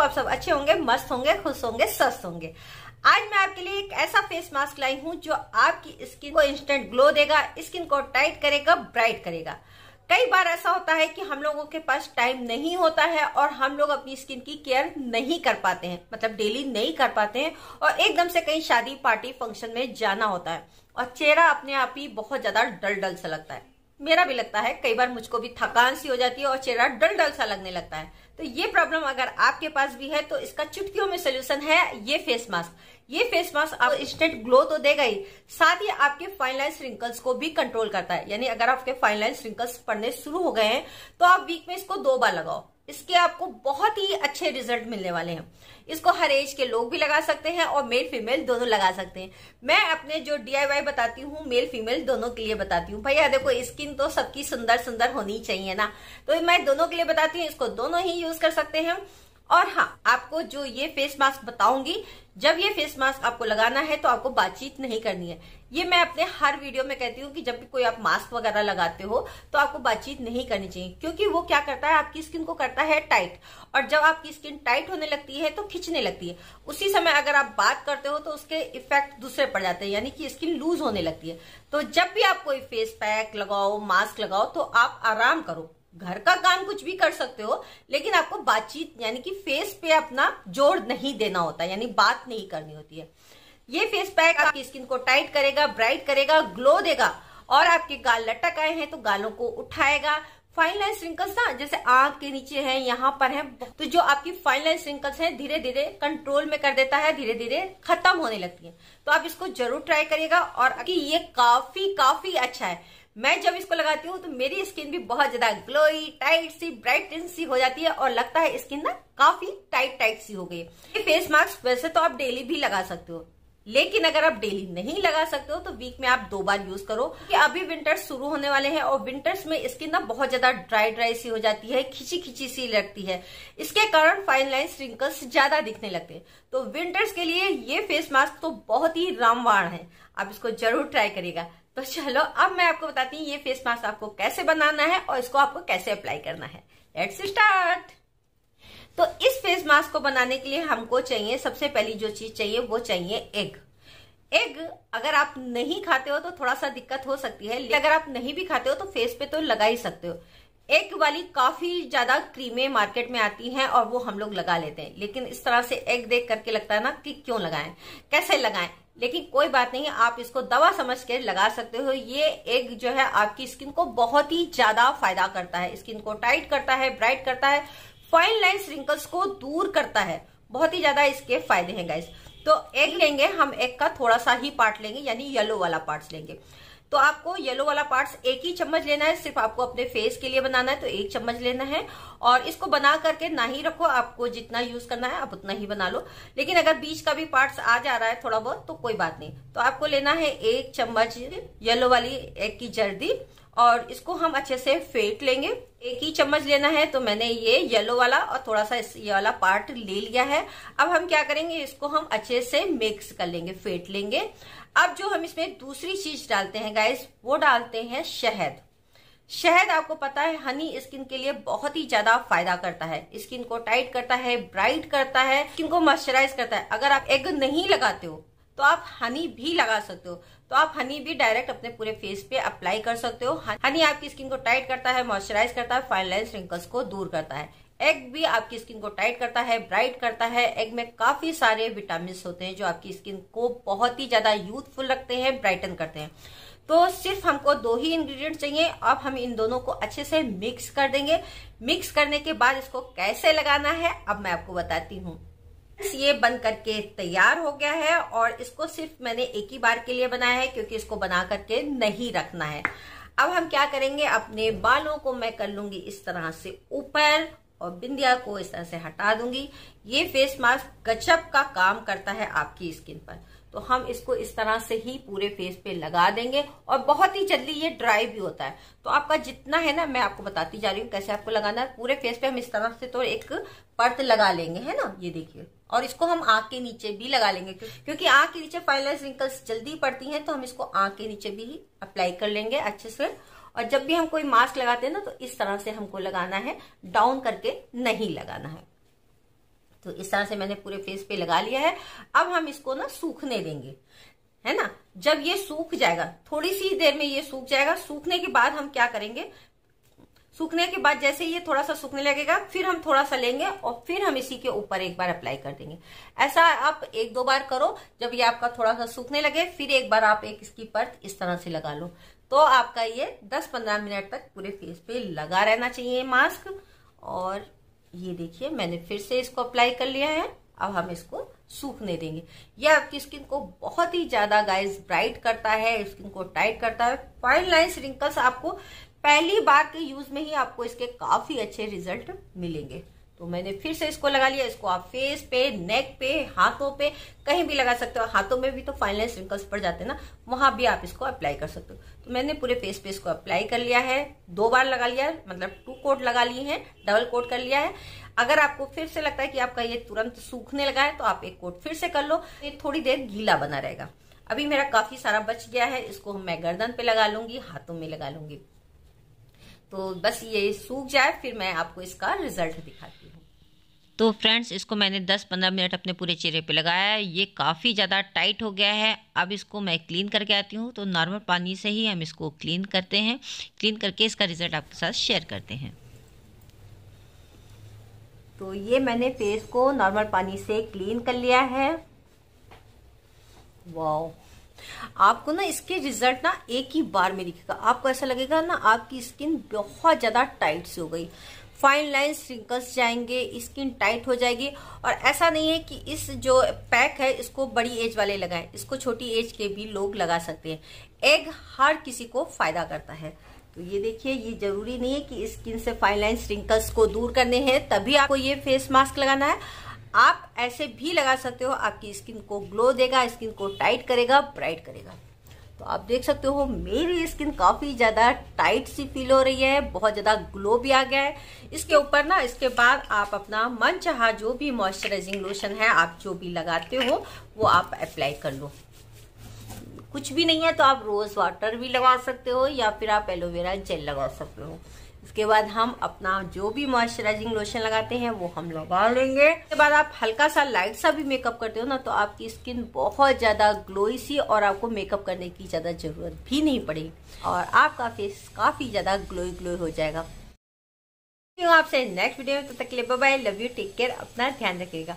आप सब अच्छे होंगे मस्त होंगे खुश होंगे स्वस्थ होंगे आज मैं आपके लिए एक ऐसा फेस मास्क लाई हूं जो आपकी स्किन को इंस्टेंट ग्लो देगा स्किन को टाइट करेगा ब्राइट करेगा कई बार ऐसा होता है कि हम लोगों के पास टाइम नहीं होता है और हम लोग अपनी स्किन की केयर नहीं कर पाते हैं मतलब डेली नहीं कर पाते हैं और एकदम से कहीं शादी पार्टी फंक्शन में जाना होता है और चेहरा अपने आप ही बहुत ज्यादा डल डल सा लगता है मेरा भी लगता है कई बार मुझको भी थकान सी हो जाती है और चेहरा डल डल सा लगने लगता है तो ये प्रॉब्लम अगर आपके पास भी है तो इसका चुटकियों में सोल्यूशन है ये फेस मास्क ये फेस मास्क आप इंस्टेंट ग्लो तो देगा ही साथ ही आपके फाइन लाइन रिंकल्स को भी कंट्रोल करता है यानी अगर आपके फाइन लाइन रिंकल्स पड़ने शुरू हो गए हैं तो आप वीक में इसको दो बार लगाओ इसके आपको बहुत ही अच्छे रिजल्ट मिलने वाले हैं इसको हर एज के लोग भी लगा सकते हैं और मेल फीमेल दोनों लगा सकते हैं मैं अपने जो डी बताती हूँ मेल फीमेल दोनों के लिए बताती हूँ भैया देखो स्किन तो सबकी सुंदर सुंदर होनी चाहिए ना तो मैं दोनों के लिए बताती हूँ इसको दोनों ही यूज कर सकते हैं और हाँ आपको जो ये फेस मास्क बताऊंगी जब ये फेस मास्क आपको लगाना है तो आपको बातचीत नहीं करनी है ये मैं अपने हर वीडियो में कहती हूँ कि जब भी कोई आप मास्क वगैरह लगाते हो तो आपको बातचीत नहीं करनी चाहिए क्योंकि वो क्या करता है आपकी स्किन को करता है टाइट और जब आपकी स्किन टाइट होने लगती है तो खींचने लगती है उसी समय अगर आप बात करते हो तो उसके इफेक्ट दूसरे पड़ जाते हैं यानी कि स्किन लूज होने लगती है तो जब भी आप कोई फेस पैक लगाओ मास्क लगाओ तो आप आराम करो घर का काम कुछ भी कर सकते हो लेकिन आपको बातचीत यानी कि फेस पे अपना जोर नहीं देना होता यानी बात नहीं करनी होती है ये फेस पैक आपकी स्किन को टाइट करेगा ब्राइट करेगा ग्लो देगा और आपके गाल लटक आए हैं तो गालों को उठाएगा फाइन लाइन रिंकल्स ना जैसे आंख के नीचे है यहाँ पर है तो जो आपकी फाइन लाइन रिंकल्स है धीरे धीरे कंट्रोल में कर देता है धीरे धीरे खत्म होने लगती है तो आप इसको जरूर ट्राई करिएगा और ये काफी काफी अच्छा है मैं जब इसको लगाती हूँ तो मेरी स्किन भी बहुत ज्यादा ग्लोई टाइट सी ब्राइट सी हो जाती है और लगता है स्किन ना काफी टाइट टाइट सी हो गई ये फेस मास्क वैसे तो आप डेली भी लगा सकते हो लेकिन अगर आप डेली नहीं लगा सकते हो तो वीक में आप दो बार यूज करो कि अभी विंटर्स शुरू होने वाले हैं और विंटर्स में स्किन ना बहुत ज्यादा ड्राई ड्राई सी हो जाती है खिंची खिंची सी लगती है इसके कारण फाइन लाइन रिंकल्स ज्यादा दिखने लगते हैं तो विंटर्स के लिए ये फेस मास्क तो बहुत ही रामवाण है आप इसको जरूर ट्राई करिएगा तो चलो अब मैं आपको बताती हूँ ये फेस मास्क आपको कैसे बनाना है और इसको आपको कैसे अप्लाई करना है लेट्स स्टार्ट तो इस फेस मास्क को बनाने के लिए हमको चाहिए सबसे पहली जो चीज चाहिए वो चाहिए एग एग अगर आप नहीं खाते हो तो थोड़ा सा दिक्कत हो सकती है लेकिन अगर आप नहीं भी खाते हो तो फेस पे तो लगा ही सकते हो एग वाली काफी ज्यादा क्रीमें मार्केट में आती हैं और वो हम लोग लगा लेते हैं लेकिन इस तरह से एग देख करके लगता है ना कि क्यों लगाएं कैसे लगाएं लेकिन कोई बात नहीं आप इसको दवा समझ के लगा सकते हो ये एक जो है आपकी स्किन को बहुत ही ज्यादा फायदा करता है स्किन को टाइट करता है ब्राइट करता है फाइन लाइन रिंकल्स को दूर करता है बहुत ही ज्यादा इसके फायदे हैं गाइस तो एग लेंगे हम एग का थोड़ा सा ही पार्ट लेंगे यानी येलो वाला पार्ट लेंगे तो आपको येलो वाला पार्ट्स एक ही चम्मच लेना है सिर्फ आपको अपने फेस के लिए बनाना है तो एक चम्मच लेना है और इसको बना करके ना ही रखो आपको जितना यूज करना है आप उतना ही बना लो लेकिन अगर बीच का भी पार्ट्स आ जा रहा है थोड़ा बहुत तो कोई बात नहीं तो आपको लेना है एक चम्मच येलो वाली एग की जर्दी और इसको हम अच्छे से फेंट लेंगे एक ही चम्मच लेना है तो मैंने ये येलो वाला और थोड़ा सा ये वाला पार्ट ले लिया है अब हम क्या करेंगे इसको हम अच्छे से मिक्स कर लेंगे फेंट लेंगे अब जो हम इसमें दूसरी चीज डालते हैं गाइस वो डालते हैं शहद शहद आपको पता है हनी स्किन के लिए बहुत ही ज्यादा फायदा करता है स्किन को टाइट करता है ब्राइट करता है स्किन को मॉइस्चराइज करता है अगर आप एग नहीं लगाते हो तो आप हनी भी लगा सकते हो तो आप हनी भी डायरेक्ट अपने पूरे फेस पे अप्लाई कर सकते हो हनी आपकी स्किन को टाइट करता है मॉइस्चराइज करता है फाइन लाइन रिंकल्स को दूर करता है एग भी आपकी स्किन को टाइट करता है ब्राइट करता है एग में काफी सारे विटामिन होते हैं जो आपकी स्किन को बहुत ही ज्यादा यूथफुल रखते हैं ब्राइटन करते हैं तो सिर्फ हमको दो ही इंग्रेडिएंट चाहिए अब हम इन दोनों को अच्छे से मिक्स कर देंगे मिक्स करने के बाद इसको कैसे लगाना है अब मैं आपको बताती हूँ ये बन करके तैयार हो गया है और इसको सिर्फ मैंने एक ही बार के लिए बनाया है क्योंकि इसको बना करके नहीं रखना है अब हम क्या करेंगे अपने बालों को मैं कर लूंगी इस तरह से ऊपर और बिंदिया को इस तरह से हटा दूंगी ये फेस मास्क गचप का काम करता है आपकी स्किन पर तो हम इसको इस तरह से ही पूरे फेस पे लगा देंगे और बहुत ही जल्दी ये ड्राई भी होता है तो आपका जितना है ना मैं आपको बताती जा रही हूँ कैसे आपको लगाना है पूरे फेस पे हम इस तरह से तो एक पर्त लगा लेंगे है ना ये देखिए और इसको हम आंख के नीचे भी लगा लेंगे क्योंकि आंख के नीचे फाइन लाइन रिंकल्स जल्दी पड़ती हैं तो हम इसको आंख के नीचे भी अप्लाई कर लेंगे अच्छे से और जब भी हम कोई मास्क लगाते हैं ना तो इस तरह से हमको लगाना है डाउन करके नहीं लगाना है तो इस तरह से मैंने पूरे फेस पे लगा लिया है अब हम इसको ना सूखने देंगे है ना जब ये सूख जाएगा थोड़ी सी देर में ये सूख जाएगा सूखने के बाद हम क्या करेंगे सूखने के बाद जैसे ये थोड़ा सा सूखने लगेगा फिर हम थोड़ा सा लेंगे और फिर हम इसी के ऊपर एक बार अप्लाई कर देंगे ऐसा आप एक दो बार करो जब ये आपका थोड़ा सा सूखने लगे फिर एक बार आप एक इसकी पर्थ इस तरह से लगा लो तो आपका ये 10-15 मिनट तक पूरे फेस पे लगा रहना चाहिए मास्क और ये देखिए मैंने फिर से इसको अप्लाई कर लिया है अब हम इसको सूखने देंगे यह आपकी स्किन को बहुत ही ज्यादा गाइस ब्राइट करता है स्किन को टाइट करता है फाइन लाइन रिंकल्स आपको पहली बार के यूज में ही आपको इसके काफी अच्छे रिजल्ट मिलेंगे तो मैंने फिर से इसको लगा लिया इसको आप फेस पे नेक पे हाथों पे कहीं भी लगा सकते हो हाथों में भी तो फाइनलाइज रिंकल्स पड़ जाते हैं ना वहां भी आप इसको अप्लाई कर सकते हो तो मैंने पूरे फेस पे इसको अप्लाई कर लिया है दो बार लगा लिया मतलब टू कोट लगा लिए हैं डबल कोट कर लिया है अगर आपको फिर से लगता है कि आपका ये तुरंत सूखने लगा है तो आप एक कोट फिर से कर लो ये थोड़ी देर गीला बना रहेगा अभी मेरा काफी सारा बच गया है इसको मैं गर्दन पे लगा लूंगी हाथों में लगा लूंगी तो बस ये सूख जाए फिर मैं आपको इसका रिजल्ट दिखाती हूँ तो फ्रेंड्स इसको मैंने 10-15 मिनट अपने पूरे चेहरे पे लगाया है ये काफ़ी ज़्यादा टाइट हो गया है अब इसको मैं क्लीन करके आती हूँ तो नॉर्मल पानी से ही हम इसको क्लीन करते हैं क्लीन करके इसका रिज़ल्ट आपके साथ शेयर करते हैं तो ये मैंने फेस को नॉर्मल पानी से क्लीन कर लिया है वाओ आपको ना इसके रिजल्ट ना एक ही बार में दिखेगा आपको ऐसा लगेगा ना आपकी स्किन बहुत ज़्यादा टाइट सी हो गई फाइन लाइन रिंकल्स जाएंगे स्किन टाइट हो जाएगी और ऐसा नहीं है कि इस जो पैक है इसको बड़ी एज वाले लगाएं इसको छोटी एज के भी लोग लगा सकते हैं एग हर किसी को फायदा करता है तो ये देखिए ये जरूरी नहीं है कि स्किन से फाइन लाइन रिंकल्स को दूर करने हैं तभी आपको ये फेस मास्क लगाना है आप ऐसे भी लगा सकते हो आपकी स्किन को ग्लो देगा स्किन को टाइट करेगा ब्राइट करेगा तो आप देख सकते हो मेरी स्किन काफ़ी ज़्यादा टाइट सी फील हो रही है बहुत ज़्यादा ग्लो भी आ गया है इसके ऊपर ना इसके बाद आप अपना मन चाह जो भी मॉइस्चराइजिंग लोशन है आप जो भी लगाते हो वो आप अप्लाई कर लो कुछ भी नहीं है तो आप रोज़ वाटर भी लगा सकते हो या फिर आप एलोवेरा जेल लगा सकते हो उसके बाद हम अपना जो भी मॉइस्चराइजिंग लोशन लगाते हैं वो हम लगा लेंगे उसके बाद आप हल्का सा लाइट सा भी मेकअप करते हो ना तो आपकी स्किन बहुत ज़्यादा ग्लोई सी और आपको मेकअप करने की ज़्यादा ज़रूरत भी नहीं पड़ेगी और आपका फेस काफ़ी ज़्यादा ग्लोई ग्लोई हो जाएगा आपसे नेक्स्ट वीडियो में तब तो तक के लिए bye love you take care अपना ध्यान रखिएगा